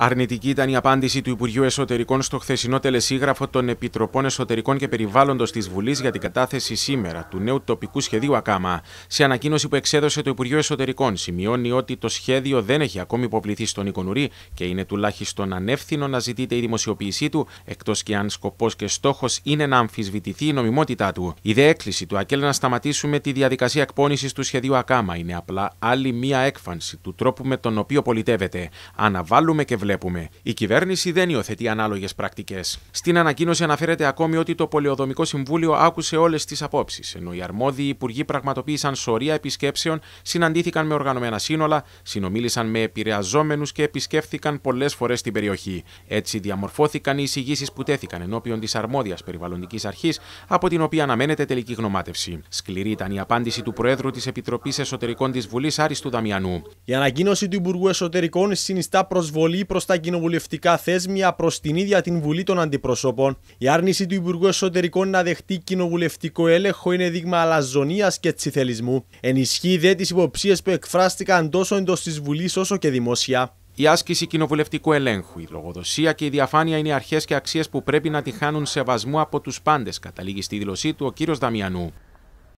Αρνητική ήταν η απάντηση του Υπουργείου Εσωτερικών στο χθεσινό τελεσίγραφο των Επιτροπών Εσωτερικών και Περιβάλλοντος της Βουλής για την κατάθεση σήμερα του νέου τοπικού σχεδίου ΑΚΑΜΑ. Σε ανακοίνωση που εξέδωσε το Υπουργείο Εσωτερικών, σημειώνει ότι το σχέδιο δεν έχει ακόμη υποβληθεί στον Οικονουρή και είναι τουλάχιστον ανεύθυνο να ζητείται η δημοσιοποίησή του, εκτός και αν σκοπός και στόχος είναι να αμφισβητηθεί η νομιμότητά του. Η δε του ΑΚΕΛ να σταματήσουμε τη διαδικασία εκπώνηση του σχεδίου ΑΚΑΜΑ είναι απλά άλλη μία έκφανση του τρόπου με τον οποίο πολιτεύεται. Αναβάλουμε και βλέπουμε. Η κυβέρνηση δεν υιοθετεί ανάλογες πρακτικές. Στην ανακοίνωση αναφέρεται ακόμη ότι το Πολεοδομικό Συμβούλιο άκουσε όλες τις απόψεις, ενώ οι αρμόδιοι υπουργοί πραγματοποίησαν σωρία επισκέψεων, συναντήθηκαν με οργανωμένα σύνολα, συνομίλησαν με επηρεαζόμενους και επισκέφθηκαν πολλές φορές την περιοχή. Έτσι διαμορφώθηκαν οι εισηγήσεις που τέθηκαν ενώπιον της αρμόδιας περιβαλλοντικής αρχής, από την οποία αναμένεται τελική γνωμάτευση. Σκληρή ήταν η απάντηση του Προέδρου της Επιτροπής Εσωτερικών της Βουλής, Άριστου Δαμιανού. Η ανακοίνωση του Υπουργού Εσωτερικών συνιστά προσβολή προς προς τα κοινοβουλευτικά θέσμια προς την ίδια την Βουλή των Αντιπροσώπων. Η άρνηση του Υπουργού Εσωτερικών να δεχτεί κοινοβουλευτικό έλεγχο είναι δείγμα αλαζονίας και τσιθελισμού. Ενισχύει δε τις υποψίες που εκφράστηκαν τόσο εντός της Βουλής όσο και δημόσια. Η άσκηση κοινοβουλευτικού ελέγχου, η λογοδοσία και η διαφάνεια είναι αρχές και αξίες που πρέπει να τη χάνουν σεβασμού από τους πάντες, καταλήγει στη δήλωσή του ο κύριος Δαμιανού.